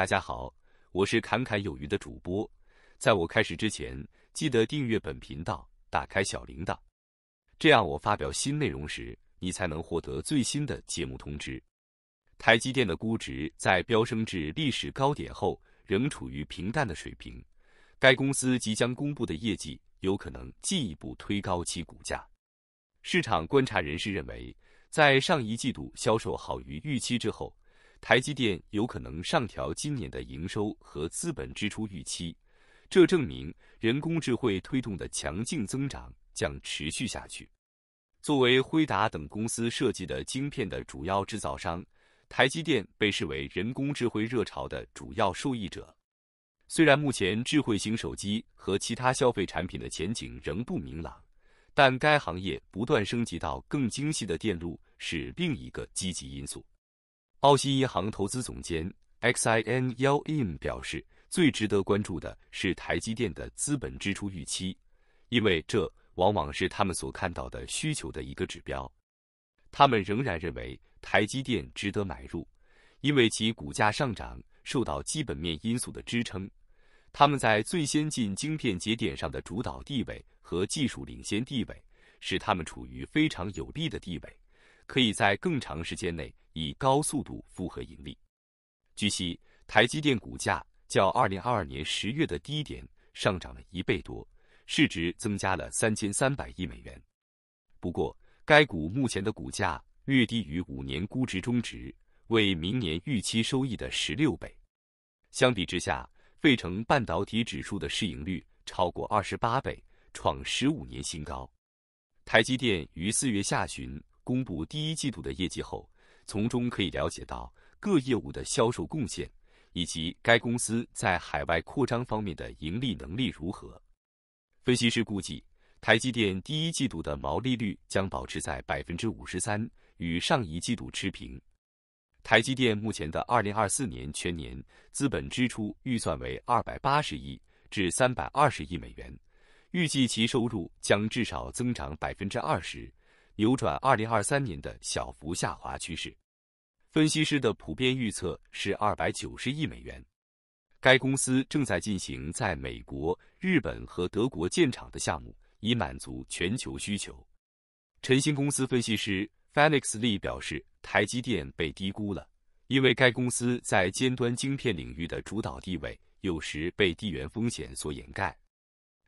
大家好，我是侃侃有余的主播。在我开始之前，记得订阅本频道，打开小铃铛，这样我发表新内容时，你才能获得最新的节目通知。台积电的估值在飙升至历史高点后，仍处于平淡的水平。该公司即将公布的业绩有可能进一步推高其股价。市场观察人士认为，在上一季度销售好于预期之后。台积电有可能上调今年的营收和资本支出预期，这证明人工智慧推动的强劲增长将持续下去。作为辉达等公司设计的晶片的主要制造商，台积电被视为人工智慧热潮的主要受益者。虽然目前智慧型手机和其他消费产品的前景仍不明朗，但该行业不断升级到更精细的电路是另一个积极因素。澳新银行投资总监 XIN 幺 u n 表示：“最值得关注的是台积电的资本支出预期，因为这往往是他们所看到的需求的一个指标。他们仍然认为台积电值得买入，因为其股价上涨受到基本面因素的支撑。他们在最先进晶片节点上的主导地位和技术领先地位，使他们处于非常有利的地位，可以在更长时间内。”以高速度复合盈利。据悉，台积电股价较2022年10月的低点上涨了一倍多，市值增加了3300亿美元。不过，该股目前的股价略低于五年估值中值，为明年预期收益的16倍。相比之下，费城半导体指数的市盈率超过28倍，创15年新高。台积电于四月下旬公布第一季度的业绩后。从中可以了解到各业务的销售贡献，以及该公司在海外扩张方面的盈利能力如何。分析师估计，台积电第一季度的毛利率将保持在百分之五十三，与上一季度持平。台积电目前的二零二四年全年资本支出预算为二百八十亿至三百二十亿美元，预计其收入将至少增长百分之二十。扭转二零二三年的小幅下滑趋势。分析师的普遍预测是二百九十亿美元。该公司正在进行在美国、日本和德国建厂的项目，以满足全球需求。晨星公司分析师 f e l i x Lee 表示，台积电被低估了，因为该公司在尖端晶片领域的主导地位有时被地缘风险所掩盖。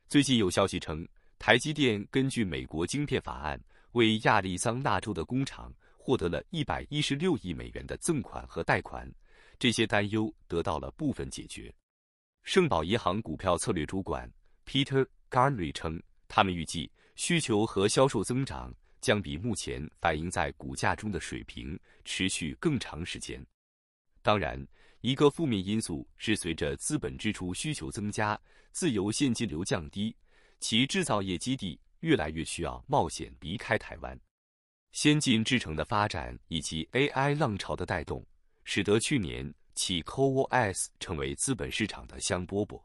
最近有消息称，台积电根据美国晶片法案。为亚利桑那州的工厂获得了一百一十六亿美元的赠款和贷款，这些担忧得到了部分解决。圣保银行股票策略主管 Peter Garnley 称，他们预计需求和销售增长将比目前反映在股价中的水平持续更长时间。当然，一个负面因素是，随着资本支出需求增加，自由现金流降低，其制造业基地。越来越需要冒险离开台湾，先进制程的发展以及 AI 浪潮的带动，使得去年起 CoWoS 成为资本市场的香饽饽。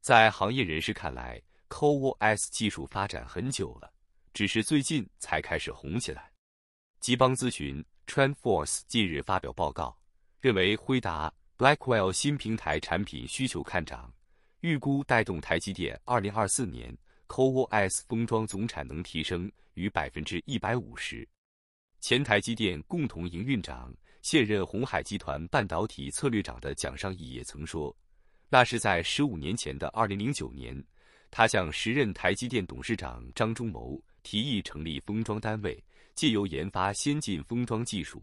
在行业人士看来，CoWoS 技术发展很久了，只是最近才开始红起来。吉邦咨询 t r e n d f o r c e 近日发表报告，认为辉达 Blackwell 新平台产品需求看涨，预估带动台积电2024年。Coos 封装总产能提升逾百分之一百五十。前台积电共同营运长、现任红海集团半导体策略长的蒋尚义也曾说，那是在十五年前的二零零九年，他向时任台积电董事长张忠谋提议成立封装单位，借由研发先进封装技术，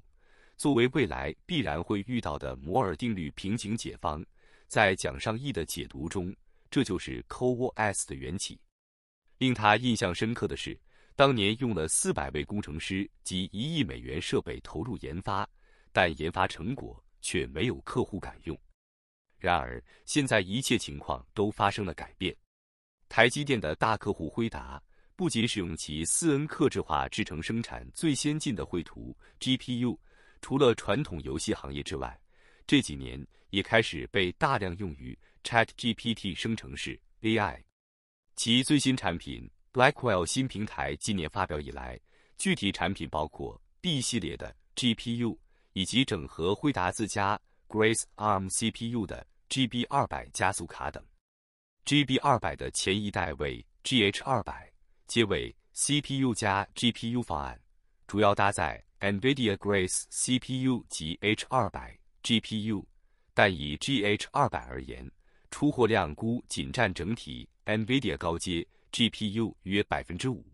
作为未来必然会遇到的摩尔定律瓶颈解方。在蒋尚义的解读中，这就是 Coos 的缘起。令他印象深刻的是，当年用了四百位工程师及一亿美元设备投入研发，但研发成果却没有客户敢用。然而，现在一切情况都发生了改变。台积电的大客户辉达不仅使用其四恩克制化制成生产最先进的绘图 GPU，除了传统游戏行业之外，这几年也开始被大量用于 ChatGPT 生成式 AI。其最新产品 Blackwell 新平台今年发表以来，具体产品包括 B 系列的 GPU 以及整合辉达自家 Grace Arm CPU 的 GB 二百加速卡等。GB 二百的前一代为 GH 二百，皆为 CPU 加 GPU 方案，主要搭载 Nvidia Grace CPU 及 H 二百 GPU，但以 GH 二百而言，出货量估仅占整体。NVIDIA 高阶 GPU 约百分之五，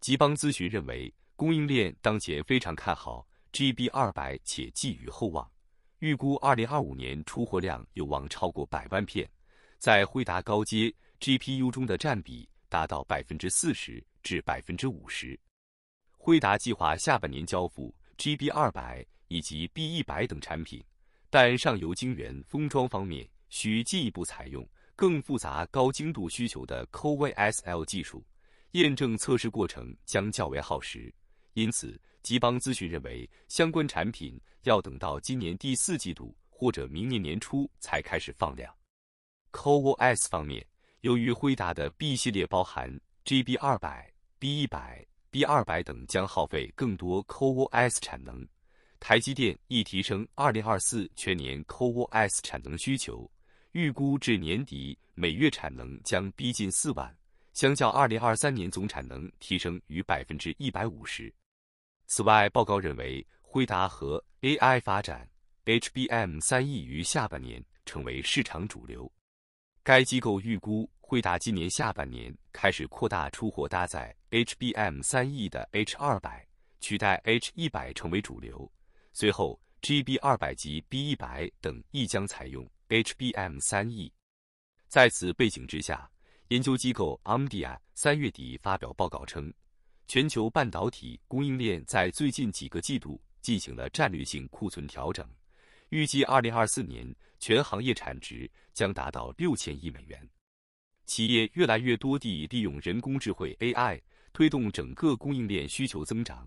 吉邦咨询认为供应链当前非常看好 GB 二百且寄予厚望，预估二零二五年出货量有望超过百万片，在辉达高阶 GPU 中的占比达到百分之四十至百分之五十。辉达计划下半年交付 GB 二百以及 B 一百等产品，但上游晶圆封装方面需进一步采用。更复杂、高精度需求的 c o v s l 技术验证测试过程将较为耗时，因此，吉邦咨询认为相关产品要等到今年第四季度或者明年年初才开始放量。c o v o s 方面，由于辉达的 B 系列包含 GB 二百、B 一百、B 二百等，将耗费更多 c o v o s 产能，台积电亦提升2024全年 c o v o s 产能需求。预估至年底，每月产能将逼近四万，相较二零二三年总产能提升逾百分之一百五十。此外，报告认为，辉达和 AI 发展 HBM 三 E 于下半年成为市场主流。该机构预估，辉达今年下半年开始扩大出货，搭载 HBM 三 E 的 H 二百取代 H 一百成为主流，随后 GB 二百及 B 一百等亦将采用。HBM 三 E。在此背景之下，研究机构 AMDIA 三月底发表报告称，全球半导体供应链在最近几个季度进行了战略性库存调整，预计二零二四年全行业产值将达到六千亿美元。企业越来越多地利用人工智慧 AI 推动整个供应链需求增长，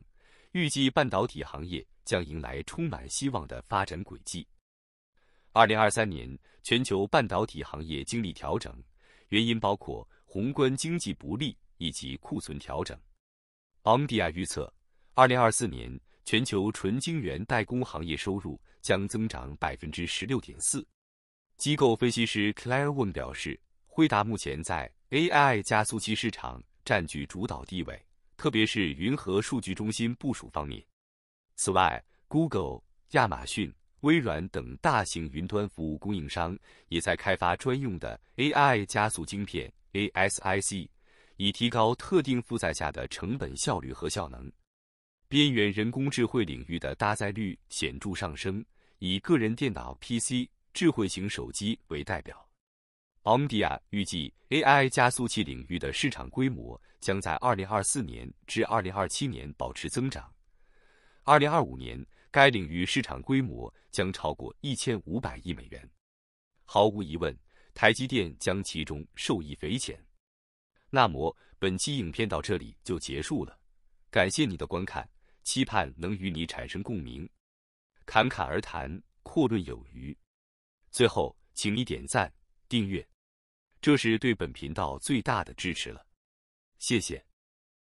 预计半导体行业将迎来充满希望的发展轨迹。二零二三年，全球半导体行业经历调整，原因包括宏观经济不利以及库存调整。昂 i 亚预测，二零二四年全球纯晶圆代工行业收入将增长百分之十六点四。机构分析师 c l a i r w o n 表示，辉达目前在 AI 加速器市场占据主导地位，特别是云和数据中心部署方面。此外，Google、亚马逊。微软等大型云端服务供应商也在开发专用的 AI 加速晶片 ASIC，以提高特定负载下的成本效率和效能。边缘人工智慧领域的搭载率显著上升，以个人电脑 PC、智慧型手机为代表。a m 亚预计 AI 加速器领域的市场规模将在2024年至2027年保持增长，2025年。该领域市场规模将超过一千五百亿美元，毫无疑问，台积电将其中受益匪浅。那么，本期影片到这里就结束了，感谢你的观看，期盼能与你产生共鸣。侃侃而谈，阔论有余。最后，请你点赞、订阅，这是对本频道最大的支持了。谢谢。